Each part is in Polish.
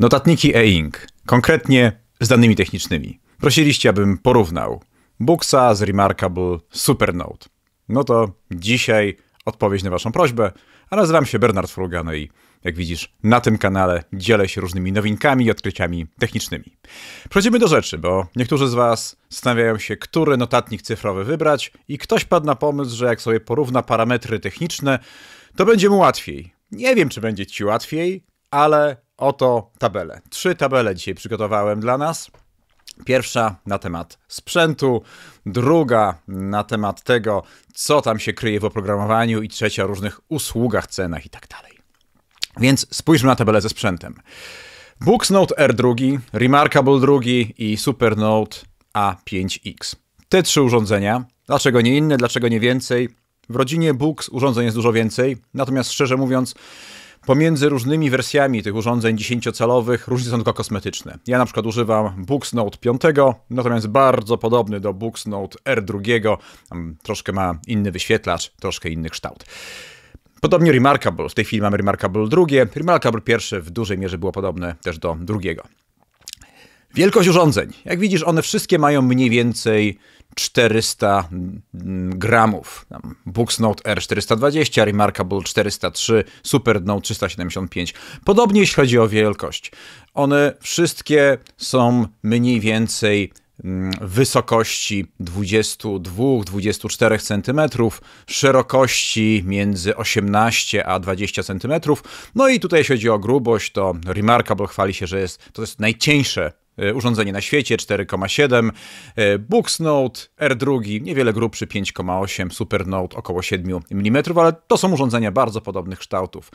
Notatniki e-ink, konkretnie z danymi technicznymi. Prosiliście, abym porównał Booksa z Remarkable Supernote. No to dzisiaj odpowiedź na waszą prośbę, a nazywam się Bernard Fulga, i jak widzisz, na tym kanale dzielę się różnymi nowinkami i odkryciami technicznymi. Przechodzimy do rzeczy, bo niektórzy z Was zastanawiają się, który notatnik cyfrowy wybrać, i ktoś padł na pomysł, że jak sobie porówna parametry techniczne, to będzie mu łatwiej. Nie wiem, czy będzie Ci łatwiej, ale oto tabele. Trzy tabele dzisiaj przygotowałem dla nas. Pierwsza na temat sprzętu, druga na temat tego, co tam się kryje w oprogramowaniu i trzecia o różnych usługach, cenach i tak dalej. Więc spójrzmy na tabelę ze sprzętem. Booksnote R2, Remarkable 2 i Supernote A5X. Te trzy urządzenia, dlaczego nie inne, dlaczego nie więcej? W rodzinie Books urządzeń jest dużo więcej, natomiast szczerze mówiąc, Pomiędzy różnymi wersjami tych urządzeń 10-calowych różnice są tylko kosmetyczne. Ja na przykład używam Books Note 5, natomiast bardzo podobny do Books Note R2. Tam troszkę ma inny wyświetlacz, troszkę inny kształt. Podobnie Remarkable. W tej chwili mamy Remarkable drugie. Remarkable pierwsze w dużej mierze było podobne też do drugiego. Wielkość urządzeń. Jak widzisz, one wszystkie mają mniej więcej 400 mm, gramów. Booksnote R420, Remarkable 403, Supernote 375. Podobnie jeśli chodzi o wielkość. One wszystkie są mniej więcej mm, wysokości 22-24 cm, szerokości między 18 a 20 cm. No i tutaj jeśli chodzi o grubość, to Remarkable chwali się, że jest, to jest najcieńsze E, urządzenie na świecie 4,7, Booksnote R2, niewiele grubszy 5,8, Super Note około 7 mm, ale to są urządzenia bardzo podobnych kształtów.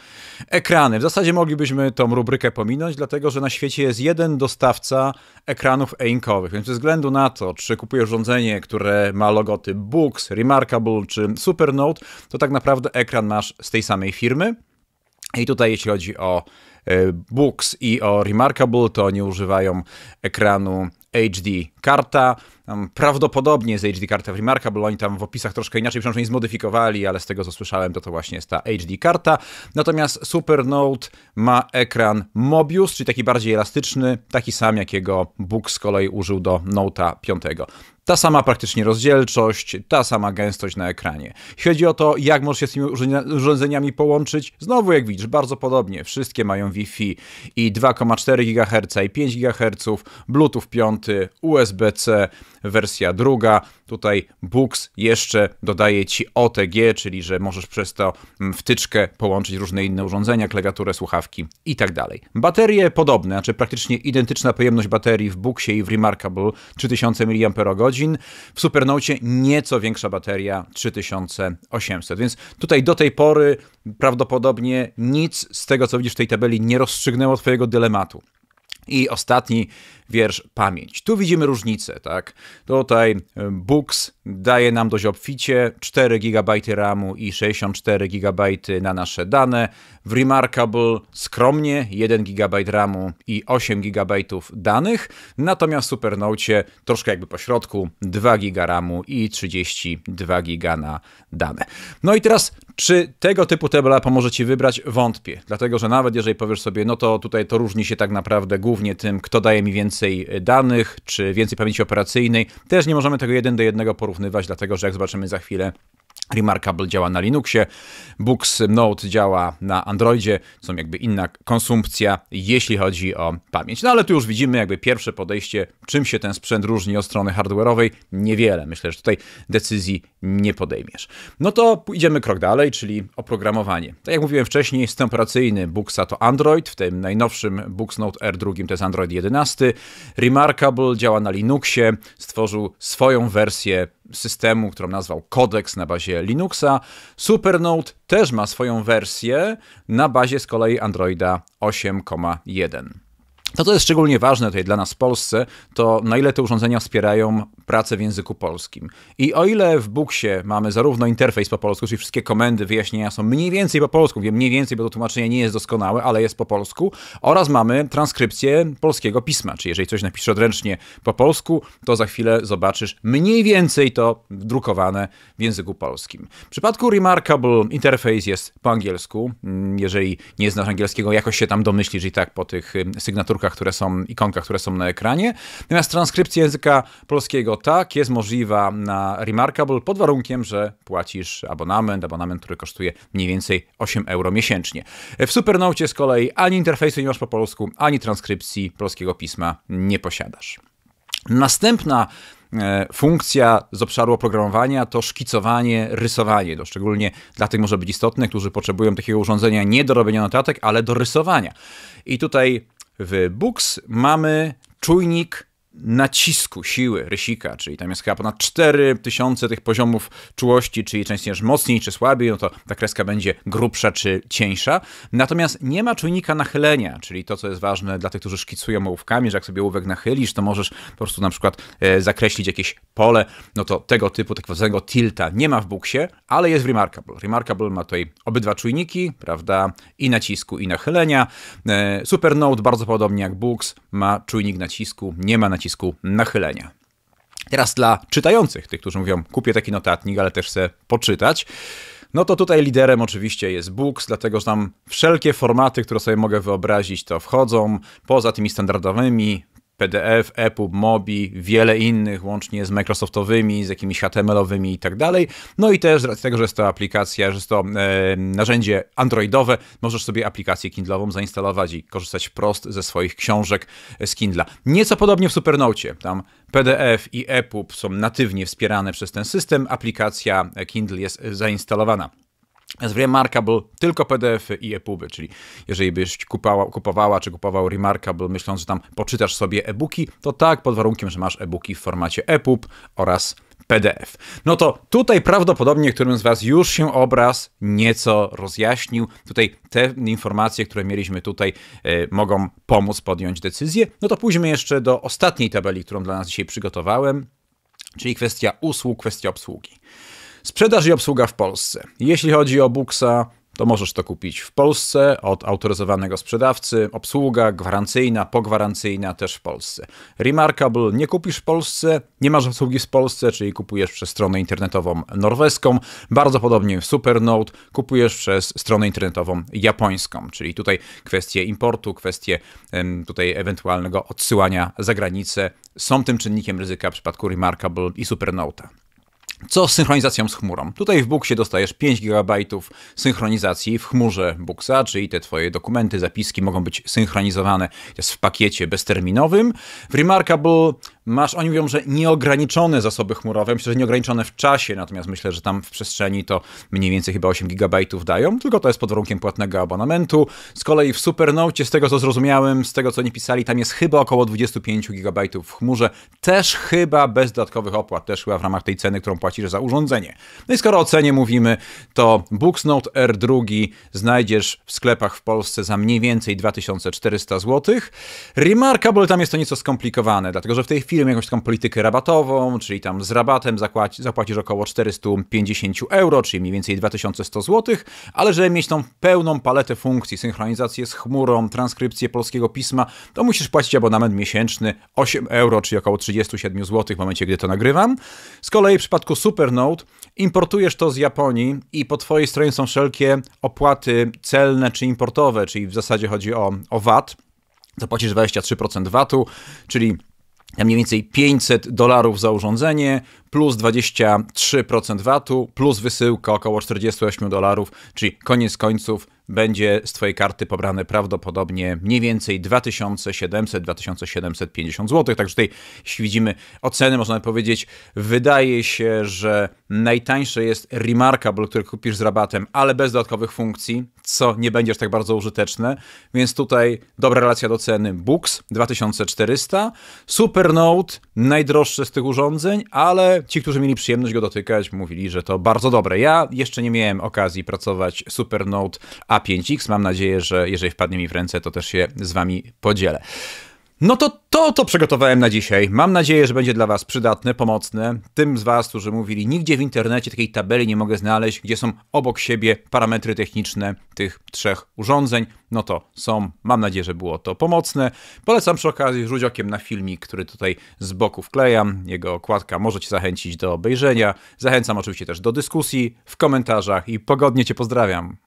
Ekrany. W zasadzie moglibyśmy tą rubrykę pominąć, dlatego że na świecie jest jeden dostawca ekranów e-inkowych, więc ze względu na to, czy kupujesz urządzenie, które ma logotyp Books, Remarkable czy Super Note, to tak naprawdę ekran masz z tej samej firmy. I tutaj jeśli chodzi o E, books i o Remarkable, to oni używają ekranu HD karta, tam prawdopodobnie z HD karta Primarka, bo oni tam w opisach troszkę inaczej, przynajmniej zmodyfikowali, ale z tego co słyszałem, to to właśnie jest ta HD karta. Natomiast Supernote ma ekran Mobius, czyli taki bardziej elastyczny, taki sam jakiego Book z kolei użył do Note'a 5. Ta sama praktycznie rozdzielczość, ta sama gęstość na ekranie. chodzi o to, jak możesz się z tymi urządzeniami połączyć, znowu jak widzisz, bardzo podobnie. Wszystkie mają Wi-Fi i 2,4 GHz i 5 GHz, Bluetooth 5, USB-C, wersja druga. Tutaj Books jeszcze dodaje ci OTG, czyli że możesz przez to mm, wtyczkę połączyć różne inne urządzenia, klawiaturę, słuchawki i tak dalej. Baterie podobne, znaczy praktycznie identyczna pojemność baterii w Booksie i w Remarkable 3000 mAh. W Supernocie nieco większa bateria 3800, więc tutaj do tej pory prawdopodobnie nic z tego, co widzisz w tej tabeli, nie rozstrzygnęło Twojego dylematu. I ostatni wiersz Pamięć. Tu widzimy różnicę, tak? Tutaj e, Books daje nam dość obficie 4 GB RAMu i 64 GB na nasze dane. W Remarkable skromnie 1 GB RAMu i 8 GB danych. Natomiast w Supernocie troszkę jakby po środku 2 GB RAMu i 32 GB na dane. No i teraz, czy tego typu tabela pomoże Ci wybrać? Wątpię. Dlatego, że nawet jeżeli powiesz sobie, no to tutaj to różni się tak naprawdę głównie tym, kto daje mi więcej więcej danych, czy więcej pamięci operacyjnej. Też nie możemy tego jeden do jednego porównywać, dlatego że jak zobaczymy za chwilę Remarkable działa na Linuxie, Books Note działa na Androidzie, są jakby inna konsumpcja, jeśli chodzi o pamięć. No ale tu już widzimy jakby pierwsze podejście, czym się ten sprzęt różni od strony hardware'owej, niewiele. Myślę, że tutaj decyzji nie podejmiesz. No to idziemy krok dalej, czyli oprogramowanie. Tak jak mówiłem wcześniej, system operacyjny Booksa to Android, w tym najnowszym Books Note R2 to jest Android 11. Remarkable działa na Linuxie, stworzył swoją wersję systemu, którą nazwał Kodeks na bazie Linuxa. Supernote też ma swoją wersję na bazie z kolei Androida 8,1. To, co jest szczególnie ważne tutaj dla nas w Polsce, to na ile te urządzenia wspierają pracę w języku polskim. I o ile w Buxie mamy zarówno interfejs po polsku, czyli wszystkie komendy, wyjaśnienia są mniej więcej po polsku, wiem mniej więcej, bo to tłumaczenie nie jest doskonałe, ale jest po polsku, oraz mamy transkrypcję polskiego pisma, czyli jeżeli coś napiszesz odręcznie po polsku, to za chwilę zobaczysz mniej więcej to drukowane w języku polskim. W przypadku Remarkable interfejs jest po angielsku. Mm, jeżeli nie znasz angielskiego, jakoś się tam domyślisz i tak po tych y, sygnaturach miniaturkach, które są, ikonkach, które są na ekranie. Natomiast transkrypcja języka polskiego tak jest możliwa na Remarkable pod warunkiem, że płacisz abonament, abonament, który kosztuje mniej więcej 8 euro miesięcznie. W Supernaucie z kolei ani interfejsu nie masz po polsku, ani transkrypcji polskiego pisma nie posiadasz. Następna e, funkcja z obszaru oprogramowania to szkicowanie, rysowanie. To szczególnie dla tych może być istotne, którzy potrzebują takiego urządzenia nie do robienia notatek, ale do rysowania. I tutaj w Books mamy czujnik nacisku siły rysika, czyli tam jest chyba ponad 4000 tych poziomów czułości, czyli częściej mocniej czy słabiej, no to ta kreska będzie grubsza czy cieńsza. Natomiast nie ma czujnika nachylenia, czyli to, co jest ważne dla tych, którzy szkicują ołówkami, że jak sobie ołówek nachylisz, to możesz po prostu na przykład e, zakreślić jakieś pole, no to tego typu, tak zwanego tilta nie ma w Buxie, ale jest w Remarkable. Remarkable ma tutaj obydwa czujniki, prawda, i nacisku, i nachylenia. E, Supernote, bardzo podobnie jak Books, ma czujnik nacisku, nie ma nacisku przycisku nachylenia. Teraz dla czytających, tych, którzy mówią, kupię taki notatnik, ale też chcę poczytać, no to tutaj liderem oczywiście jest Books, dlatego że tam wszelkie formaty, które sobie mogę wyobrazić, to wchodzą. Poza tymi standardowymi PDF, EPUB, MOBI, wiele innych, łącznie z Microsoftowymi, z jakimiś HTML-owymi i tak dalej. No i też z racji tego, że jest to aplikacja, że jest to e, narzędzie androidowe, możesz sobie aplikację Kindle'ową zainstalować i korzystać wprost ze swoich książek z Kindla. Nieco podobnie w Supernocie. Tam PDF i EPUB są natywnie wspierane przez ten system, aplikacja Kindle jest zainstalowana z Remarkable tylko PDFy i e-puby, czyli jeżeli byś kupała, kupowała czy kupował Remarkable myśląc, że tam poczytasz sobie e-booki, to tak, pod warunkiem, że masz e-booki w formacie e-pub oraz PDF. No to tutaj prawdopodobnie którymś z Was już się obraz nieco rozjaśnił. Tutaj te informacje, które mieliśmy tutaj, y, mogą pomóc podjąć decyzję. No to pójdźmy jeszcze do ostatniej tabeli, którą dla nas dzisiaj przygotowałem, czyli kwestia usług, kwestia obsługi. Sprzedaż i obsługa w Polsce. Jeśli chodzi o Buxa, to możesz to kupić w Polsce od autoryzowanego sprzedawcy. Obsługa gwarancyjna, pogwarancyjna też w Polsce. Remarkable nie kupisz w Polsce, nie masz obsługi w Polsce, czyli kupujesz przez stronę internetową norweską. Bardzo podobnie Supernote kupujesz przez stronę internetową japońską, czyli tutaj kwestie importu, kwestie tutaj ewentualnego odsyłania za granicę są tym czynnikiem ryzyka w przypadku Remarkable i Supernota. Co z synchronizacją z chmurą? Tutaj w Booksie dostajesz 5 GB synchronizacji w chmurze Booksa, czyli te twoje dokumenty, zapiski mogą być synchronizowane jest w pakiecie bezterminowym. W Remarkable masz, oni mówią, że nieograniczone zasoby chmurowe, myślę, że nieograniczone w czasie, natomiast myślę, że tam w przestrzeni to mniej więcej chyba 8 GB dają, tylko to jest pod warunkiem płatnego abonamentu. Z kolei w Supernocie, z tego co zrozumiałem, z tego co oni pisali, tam jest chyba około 25 GB w chmurze, też chyba bez dodatkowych opłat, też chyba w ramach tej ceny, którą płacimy zapłacisz za urządzenie. No i skoro o cenie mówimy, to Note R2 znajdziesz w sklepach w Polsce za mniej więcej 2400 zł. Remarkable tam jest to nieco skomplikowane, dlatego że w tej chwili mamy jakąś taką politykę rabatową, czyli tam z rabatem zapłaci, zapłacisz około 450 euro, czyli mniej więcej 2100 zł, ale żeby mieć tą pełną paletę funkcji, synchronizację z chmurą, transkrypcję polskiego pisma, to musisz płacić abonament miesięczny 8 euro, czyli około 37 zł w momencie, gdy to nagrywam. Z kolei w przypadku Supernote, importujesz to z Japonii i po twojej stronie są wszelkie opłaty celne czy importowe, czyli w zasadzie chodzi o, o VAT. Zapłacisz 23% VAT-u, czyli mniej więcej 500 dolarów za urządzenie, plus 23% VAT-u, plus wysyłka około 48 dolarów, czyli koniec końców będzie z Twojej karty pobrane prawdopodobnie mniej więcej 2700-2750 zł. Także tutaj, jeśli widzimy oceny, można powiedzieć, wydaje się, że najtańsze jest Remarkable, który kupisz z rabatem, ale bez dodatkowych funkcji, co nie będzie aż tak bardzo użyteczne. Więc tutaj dobra relacja do ceny Books 2400, Supernote najdroższe z tych urządzeń, ale ci, którzy mieli przyjemność go dotykać, mówili, że to bardzo dobre. Ja jeszcze nie miałem okazji pracować Supernote A5X. Mam nadzieję, że jeżeli wpadnie mi w ręce, to też się z wami podzielę. No to to, to przygotowałem na dzisiaj. Mam nadzieję, że będzie dla Was przydatne, pomocne. Tym z Was, którzy mówili, nigdzie w internecie takiej tabeli nie mogę znaleźć, gdzie są obok siebie parametry techniczne tych trzech urządzeń. No to są. Mam nadzieję, że było to pomocne. Polecam przy okazji rzuć okiem na filmik, który tutaj z boku wklejam. Jego okładka może Cię zachęcić do obejrzenia. Zachęcam oczywiście też do dyskusji w komentarzach i pogodnie Cię pozdrawiam.